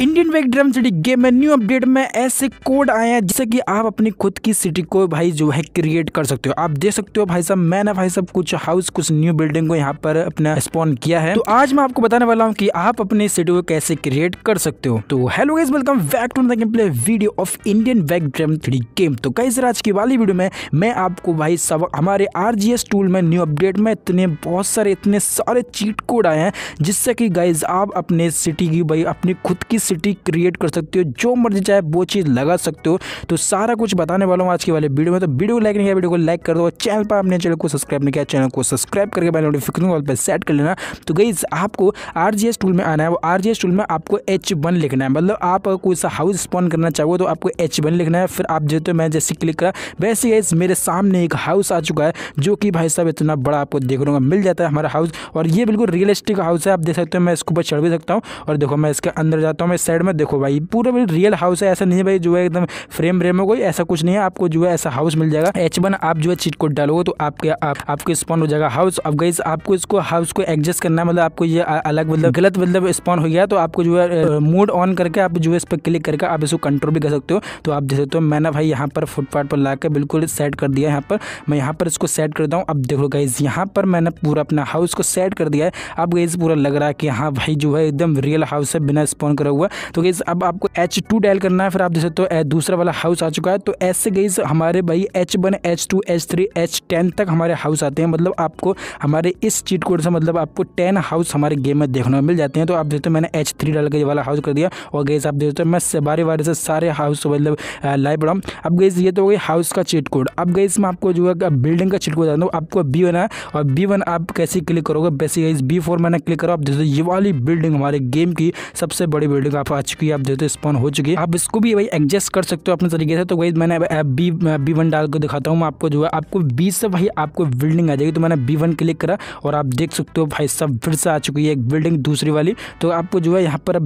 Indian वेग driving city game में new update में ऐसे कोड आए हैं जिससे कि आप अपनी खुद की सिटी को भाई जो है क्रिएट कर सकते हो आप देख सकते हो भाई साहब मैंने भाई साहब कुछ हाउस कुछ न्यू बिल्डिंग को यहाँ पर अपना स्पॉन किया है तो आज मैं आपको बताने वाला हूँ कि आप अपनी सिटी को कैसे क्रिएट कर सकते हो तो hello guys welcome back to game play video of Indian वेग ड्रम थ्री गेम तो कई आज की वाली वीडियो में मैं आपको भाई सब हमारे आर टूल में न्यू अपडेट में इतने बहुत सारे इतने सारे चीट कोड आए हैं जिससे कि गाइज आप अपने सिटी की भाई अपनी खुद की सिटी क्रिएट कर सकते हो जो मर्जी चाहे वो चीज़ लगा सकते हो तो सारा कुछ बताने वाला हूँ आज के वाले वीडियो में तो वीडियो को लाइक नहीं किया वीडियो को लाइक कर दो चैनल पर आपने चैनल को सब्सक्राइब नहीं किया चैनल को सब्सक्राइब करके पहले नोटिफिकेशन कॉल पर सेट कर लेना तो गई आपको आर जी टूल में आना है वो आर जी टूल में आपको एच वन लिखना है मतलब आप कोई सा हाउस स्पॉन करना चाहोगे तो आपको एच वन लिखना है फिर आप तो मैं जैसे क्लिक करा वैसे गई मेरे सामने एक हाउस आ चुका है जो कि भाई साहब इतना बड़ा आपको देख लूँगा मिल जाता है हमारा हाउस और ये बिल्कुल रियलिस्टिक हाउस है आप देख सकते हो मैं इसके ऊपर चढ़ भी सकता हूँ और देखो मैं इसके अंदर जाता हूँ इस साइड में देखो भाई पूरा भाई रियल हाउस है ऐसा नहीं है भाई जो है एकदम फ्रेम व्रेम हो कोई ऐसा कुछ नहीं है आपको जो है ऐसा हाउस मिल जाएगा एच वन आप जो है चीट कोड डालोगे तो आपके आप, आपके स्पॉन हो जाएगा हाउस अब गई आपको इसको हाउस को एडजस्ट करना मतलब आपको ये अलग मतलब गलत मतलब स्पॉन हो गया तो आपको जो है मूड ऑन करके आप जो है इस पर क्लिक करके आप इसको कंट्रोल भी कर सकते हो तो आप देख सकते हो तो मैंने भाई यहाँ पर फुटपाथ पर ला बिल्कुल सेट कर दिया यहाँ पर मैं यहाँ पर इसको सेट करता हूँ अब देखो गाइज यहाँ पर मैंने पूरा अपना हाउस को सेट कर दिया है अब गाइज पूरा लग रहा है कि हाँ भाई जो है एकदम रियल हाउस है बिना स्पॉन करा हुआ तो गईज अब आपको एच टू डायल करना है फिर आप देख सकते हो दूसरा वाला हाउस आ चुका है तो ऐसे गईज हमारे भाई H one H two H three H ten तक हमारे हाउस आते हैं मतलब आपको हमारे इस चीट कोड से मतलब आपको टेन हाउस हमारे गेम में देखने को मिल जाते हैं तो आप देखते हो मैंने एच थ्री डाल के ये वाला हाउस कर दिया और गईज आप देखते हो मैं बारी बारी से सारे हाउस मतलब लाइव बढ़ाऊँ अब गईज ये तो हो गई हाउस का चीट कोड अब गईज मैं आपको जो है बिल्डिंग का चीट कोड जानता हूँ आपको बी वन है और बी वन आप कैसे क्लिक करोगे वैसे गईज बी फोर मैंने क्लिक करो आप देखते हो ये वाली बिल्डिंग हमारे गेम की सबसे बड़ी बिल्डिंग आप आ चुकी है आप देते स्पॉन हो चुकी है आप इसको भी भाई एडजस्ट कर सकते हो अपने तरीके से तो वही मैंने बी बी वन डाल के दिखाता हूँ आपको जो है आपको बी से भाई आपको बिल्डिंग आ जाएगी तो मैंने बी वन क्लिक करा और आप देख सकते हो भाई सब फिर से आ चुकी है एक बिल्डिंग दूसरी वाली तो आपको जो है यहाँ पर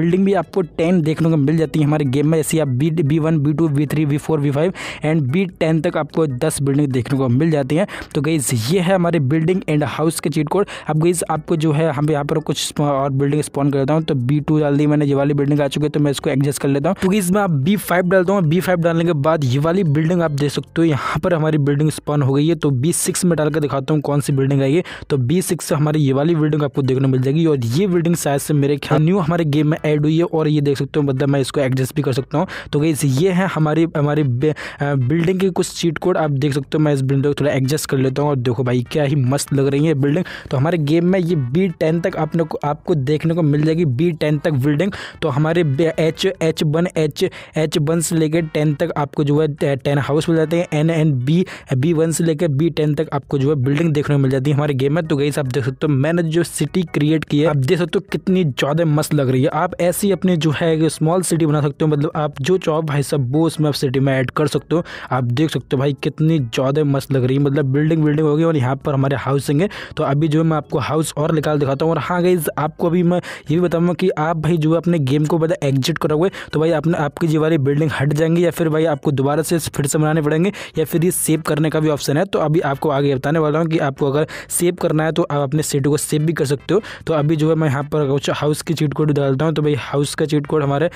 बिल्डिंग भी आपको टेन देखने को मिल जाती है हमारे गेम में ऐसी आप B B one B two B three B four B five and B ten तक आपको दस बिल्डिंग देखने को मिल जाती हैं तो गईज ये है हमारे बिल्डिंग एंड हाउस के चीट कोड अब गईज आपको जो है हम यहाँ पर कुछ और बिल्डिंग स्पॉन देता हूँ तो बी टू डाल दी मैंने वाली बिल्डिंग आ चुकी है तो मैं इसको एडजस्ट कर लेता हूँ क्योंकि इसमें आप बी फाइव डालता हूँ बी फाइव डालने के बाद ये वाली बिल्डिंग आप देख सकते हो यहाँ पर हमारी बिल्डिंग स्पॉन हो गई है तो बी सिक्स में डालकर दिखाता हूँ कौन सी बिल्डिंग आई है तो बी सिक्स से हमारी ये वाली बिल्डिंग आपको देखने मिल जाएगी और ये बिल्डिंग शायद से मेरे ख्याल न्यू हमारे गेम में एड हुई है और ये देख सकते हो मतलब मैं इसको एडजस्ट भी कर सकता हूँ तो गई ये है हमारी हमारी बिल्डिंग की कुछ चीट कोड आप देख सकते हो मैं इस बिल्डिंग को थोड़ा एडजस्ट कर लेता हूँ और देखो भाई क्या ही मस्त लग रही है बिल्डिंग तो हमारे गेम में ये बी टेन तक आपने आपको देखने को मिल जाएगी बी टेन तक बिल्डिंग तो हमारे H H one H H one से लेकर टेन तक आपको जो है टेन हाउस मिल जाते हैं N N B B one से लेकर बी टेन तक आपको जो है बिल्डिंग देखने को मिल जाती है हमारे गेम में तो गई आप देख सकते हो मैंने जो सिटी क्रिएट की है आप देख सकते हो कितनी ज़्यादा मस्त लग रही है आप ऐसी अपनी जो है स्मॉल सिटी बना सकते हो मतलब आप जो चाहो भाई सब वो उसमें आप सिटी में ऐड कर सकते हो आप देख सकते हो भाई कितनी ज़्यादा मस्त लग रही है मतलब बिल्डिंग बिल्डिंग होगी और यहाँ पर हमारे हाउसिंग है तो अभी जो मैं आपको हाउस और निकाल दिखाता हूँ और हाँ गई आपको अभी मैं ये भी बताऊँगा कि आप भाई जो है अपने गेम को पता एग्जिट करोगे तो भाई आपने आपकी जो वाली बिल्डिंग हट जाएंगी या फिर भाई आपको दोबारा से फिर से बनाने पड़ेंगे या फिर ये सेव करने का भी ऑप्शन है तो अभी आपको आगे बताने वाला हूँ कि आपको अगर सेव करना है तो आप अपने सीटों को सेव भी कर सकते हो तो अभी जो है मैं यहाँ पर कुछ हाउस की चीट कोड डालता हूँ तो भाई हाउस का चीट कोड हमारे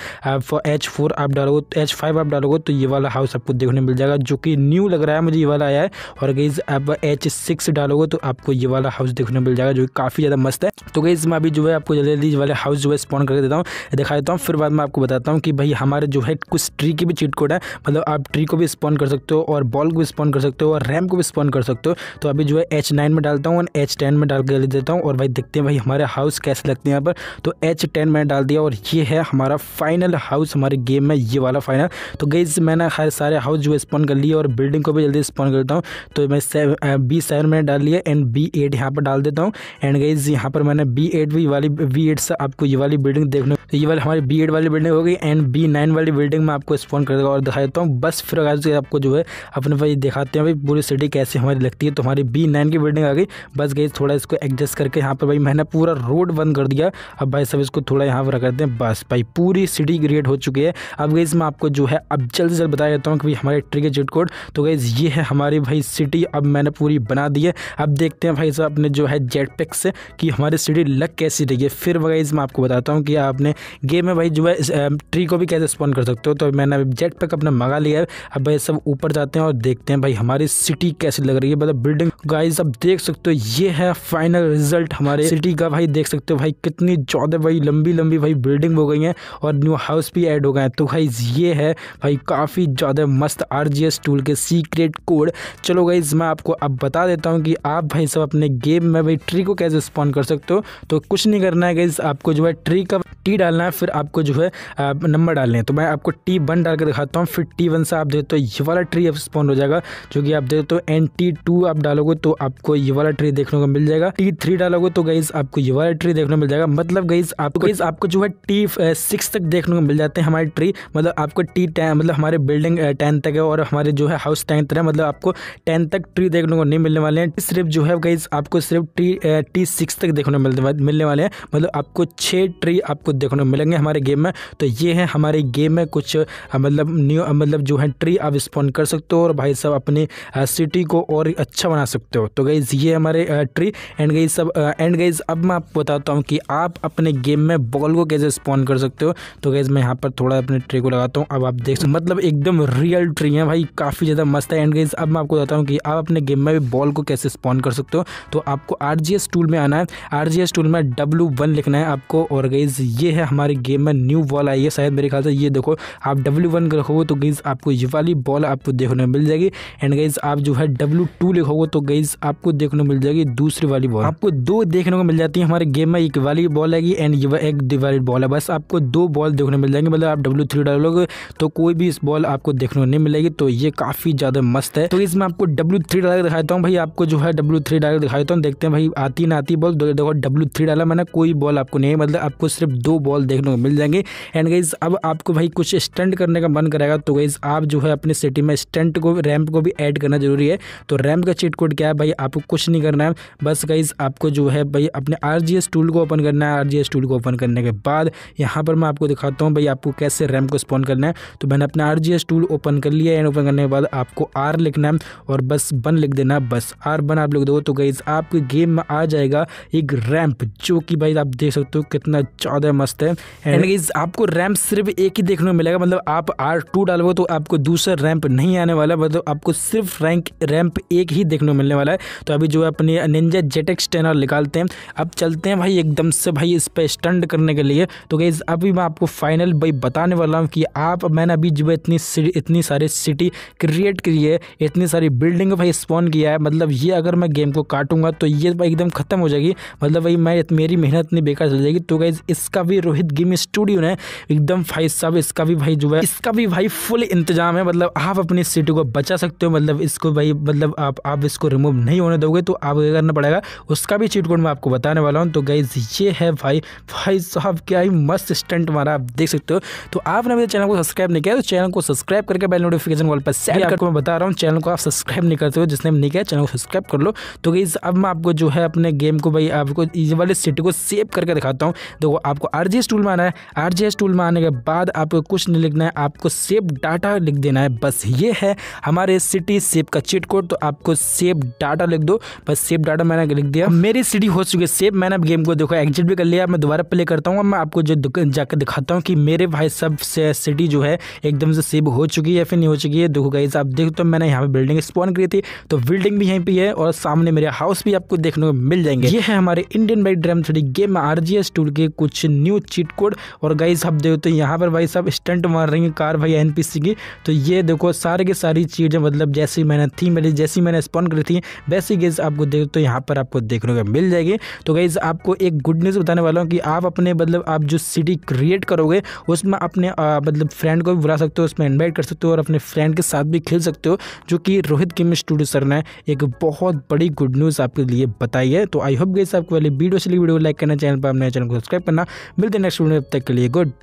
एच फोर आप डालोगे एच फाइव आप डालोगे तो ये वाला हाउस आपको देखने मिल जाएगा जो कि न्यू लग रहा है मुझे ये वाला आया है और गईज आप एच सिक्स डालोगे तो आपको ये वाला हाउस देखने मिल जाएगा जो काफ़ी ज़्यादा मस्त है तो गई मैं अभी जो है आपको जल्दी जल्दी वाले हाउस जो है स्पॉन करके देता हूँ दिखा देता हूँ फिर बाद में आपको बताता हूँ कि भाई हमारे जो है कुछ ट्री की भी चीट कोड है मतलब आप ट्री को भी स्पॉन कर सकते हो और बॉल को भी स्पॉन कर सकते हो और रैम को भी स्पॉन कर सकते हो तो अभी जो है एच नाइन में डालता हूँ एच टेन में डाल कर देता हूँ और भाई देखते हैं भाई हमारे हाउस कैसे लगते हैं यहाँ पर तो एच टेन मैंने डाल दिया और ये है हमारा फाइनल हाउस हमारे गेम में ये वाला फाइनल तो गई मैंने हर सारे हाउस जो है स्पॉन कर लिए और बिल्डिंग को भी जल्दी स्पॉन करता हूँ तो मैं बी सेवन मैंने डाल लिया एंड बी एट यहाँ पर डाल देता हूँ एंड गई यहाँ पर मैंने बी एट भी वाली बी एट से आपको ये वाली बिल्डिंग देखने ये वाले हमारी बी एड वाली बिल्डिंग हो गई एंड बी नाइन वाली बिल्डिंग में आपको स्पॉन कर और दिखा देता हूँ बस फिर अगर आपको जो है अपने भाई दिखाते हैं भाई पूरी सिटी कैसे हमारी लगती है तो हमारी बी नाइन की बिल्डिंग आ गई बस गई थोड़ा इसको एडजस्ट करके यहाँ पर भाई मैंने पूरा रोड बंद कर दिया अब भाई सब इसको थोड़ा यहाँ पर करते हैं बस भाई पूरी सिटी क्रिएट हो चुकी है अब गई इसमें आपको जो है अब जल्द से जल्द बता देता हूँ कि भाई हमारे ट्रिक चिट कोड तो गई ये है हमारी भाई सिटी अब मैंने पूरी बना दी है अब देखते हैं भाई साहब अपने जो है जेट पैक से कि हमारी सिटी लग कैसी रही है फिर वगैरह इसमें आपको बताता हूँ कि आपने गेम में भाई जो है ट्री को भी कैसे स्पॉन कर सकते हो तो मैंने अभी जेट पैक अपने मंगा लिया है अब भाई सब ऊपर जाते हैं और देखते हैं भाई हमारी सिटी कैसी लग रही है मतलब बिल्डिंग गाइज अब देख सकते हो ये है फाइनल रिजल्ट हमारे सिटी का भाई देख सकते हो भाई कितनी ज़्यादा भाई लंबी लंबी भाई बिल्डिंग हो गई है और न्यू हाउस भी एड हो गए हैं तो भाई ये है भाई काफ़ी ज़्यादा मस्त आर जी एस टूल के सीक्रेट कोड चलो गाइज मैं आपको अब बता देता हूँ कि आप भाई सब अपने गेम में भाई ट्री को कैसे स्पॉन कर सकते हो तो कुछ नहीं करना है गाइज आपको जो है ट्री का टी डालना है फिर आपको जो है नंबर डालने हैं तो मैं आपको टी वन डाल के दिखाता हूँ फिर टी वन से आप देखते हो ये वाला ट्री स्पॉन हो जाएगा जो कि आप देखते हो एन टी टू आप डालोगे तो आपको ये वाला ट्री देखने को मिल जाएगा टी थ्री डालोगे तो गाइज आपको ये वाला ट्री देखने को मिल जाएगा मतलब गाइज आपको गाइज आपको जो है टी सिक्स तक देखने को मिल जाते हैं हमारे ट्री मतलब आपको टी टेन मतलब हमारे बिल्डिंग टेन तक है और हमारे जो है हाउस टेन तक है मतलब आपको टेन तक ट्री देखने को नहीं मिलने वाले हैं सिर्फ जो है गाइज आपको सिर्फ ट्री टी सिक्स तक देखने को मिलने वाले हैं मतलब आपको छः ट्री आपको देखने को मिलेंगे हमारे गेम में तो ये है हमारे गेम में कुछ मतलब न्यू मतलब जो है ट्री आप स्पॉन कर सकते हो और भाई सब अपनी सिटी को और अच्छा बना सकते हो तो गईज़ ये हमारे ट्री एंड गई सब एंड गईज़ अब मैं आपको बताता हूँ कि आप अपने गेम में बॉल को कैसे स्पॉन कर सकते हो तो गाइज मैं यहाँ पर थोड़ा अपने ट्री को लगाता हूँ अब आप देख सकते मतलब एकदम रियल ट्री है भाई काफ़ी ज़्यादा मस्त है एंड गईज अब मैं आपको बताता हूँ कि आप अपने गेम में भी बॉल को कैसे स्पॉन कर सकते हो तो आपको आर टूल में आना है आर टूल में डब्ल्यू लिखना है आपको और गईज़ ये है हमारे गेम में न्यू बॉल आई है शायद मेरे ख्याल से ये देखो आप डब्ल्यू वन लिखोगे तो गईज आपको ये वाली बॉल आपको देखने मिल जाएगी एंड गईज आप जो है डब्ल्यू टू लिखोगे तो गईज आपको देखने मिल जाएगी दूसरी वाली बॉल आपको दो देखने को मिल जाती है हमारे गेम में एक वाली बॉल आएगी एंड ये एक दिवाली बॉल है बस आपको दो बॉल देखने मिल जाएंगे मतलब आप डब्ल्यू थ्री डालोगे तो कोई भी इस बॉल आपको देखने को नहीं मिलेगी तो ये काफ़ी ज़्यादा मस्त है तो इसमें आपको डब्ल्यू थ्री डाल दिखाता हूँ भाई आपको जो है डब्ल्यू थ्री डाल दिखाता हूँ देखते हैं भाई आती ना आती बॉल तो देखो डब्ल्यू थ्री डाला मैंने कोई बॉल आपको नहीं मतलब आपको सिर्फ दो दो बॉल देखने को मिल जाएंगे एंड गाइज अब आपको भाई कुछ स्टंट करने का मन करेगा तो गाइज आप जो है अपनी सिटी में स्टंट को रैम्प को भी ऐड करना जरूरी है तो रैम्प का चीट कोड क्या है भाई आपको कुछ नहीं करना है बस गाइज आपको जो है भाई अपने आर टूल को ओपन करना है आर टूल को ओपन करने के बाद यहाँ पर मैं आपको दिखाता हूँ भाई आपको कैसे रैम्प को स्पॉन करना है तो मैंने अपना आर टूल ओपन कर लिया एंड ओपन करने के बाद आपको आर लिखना है और बस बन लिख देना बस आर बन आप लोग दो तो गाइज आपके गेम में आ जाएगा एक रैम्प जो कि भाई आप देख सकते हो कितना ज़्यादा मस्त है एंड गाइज आपको रैम्प सिर्फ एक ही देखने को मिलेगा मतलब आप आर टू डालोगे तो आपको दूसरा रैंप नहीं आने वाला मतलब आपको सिर्फ रैंक रैंप एक ही देखने को मिलने वाला है तो अभी जो है अपने निंजा जेटेक्स टेनर निकालते हैं अब चलते हैं भाई एकदम से भाई इस पर स्टंड करने के लिए तो गाइज अभी मैं आपको फाइनल भाई बताने वाला हूँ कि आप मैंने अभी जो इतनी इतनी सारी सिटी क्रिएट करी है इतनी सारी बिल्डिंग भाई स्पॉन किया है मतलब ये अगर मैं गेम को काटूंगा तो ये भाई एकदम खत्म हो जाएगी मतलब भाई मैं मेरी मेहनत नहीं बेकार चल जाएगी तो गाइज इसका भी रोहित गेम स्टूडियो ने एकदम भाई सब इसका भी भाई जो है इसका भी भाई फुल इंतजाम है मतलब आप अपनी सीट को बचा सकते हो मतलब इसको भाई मतलब आप आप इसको रिमूव नहीं होने दोगे तो आपको क्या करना पड़ेगा उसका भी चीट कोड मैं आपको बताने वाला हूँ तो गाइज ये है भाई भाई साहब क्या ही मस्त स्टंट हमारा आप देख सकते हो तो आपने मेरे चैनल को सब्सक्राइब नहीं किया तो चैनल को सब्सक्राइब करके बेल नोटिफिकेशन वॉल पर सेट करके मैं बता रहा हूँ चैनल को आप सब्सक्राइब नहीं करते हो जिसने नहीं किया चैनल को सब्सक्राइब कर लो तो गाइज अब मैं आपको जो है अपने गेम को भाई आपको इस वाले सीट को सेव करके दिखाता हूँ देखो आपको आर टूल में आना है आर टूल में आने के बाद आपको कुछ नहीं लिखना है आपको सेव डाटा लिख देना है बस ये है हमारे सिटी सेव का चिट कोड तो आपको सेव डाटा लिख दो बस सेव डाटा मैंने लिख दिया मेरी सिटी हो चुकी है सेव मैंने गेम को देखो एग्जिट भी कर लिया मैं दोबारा प्ले करता हूँ मैं आपको जो जाकर दिखाता हूँ कि मेरे भाई सब से सिटी जो है एकदम से सेव हो चुकी है फिर नहीं हो चुकी है देखो गाइज आप देखो तो मैंने यहाँ पे बिल्डिंग स्पॉन करी थी तो बिल्डिंग भी यहीं पर है और सामने मेरे हाउस भी आपको देखने को मिल जाएंगे ये है हमारे Indian bike driving three game R tool के कुछ न्यू चीट कोड और गाइज आप देखते तो यहाँ पर भाई सब स्टंट मार रही है कार भाई एन की तो ये देखो सारे की सारी चीज़ें मतलब जैसी मैंने थी मेरी जैसी मैंने स्पॉन करी थी वैसी गेज आपको देखते तो यहाँ पर आपको देखने को मिल जाएगी तो गाइज़ आपको एक गुड न्यूज़ बताने वाला हूँ कि आप अपने मतलब आप जो सिटी क्रिएट करोगे उसमें अपने मतलब फ्रेंड को भी बुला सकते हो उसमें इन्वाइट कर सकते हो और अपने फ्रेंड के साथ भी खेल सकते हो जो कि रोहित किम स्टूडियो सर ने एक बहुत बड़ी गुड न्यूज़ आपके लिए बताई है तो आई होप गई आपको वाली वीडियो से वीडियो लाइक करना चैनल पर अपने चैनल को सब्सक्राइब करना मिलते हैं नेक्स्ट वीडियो तब तक के लिए गुड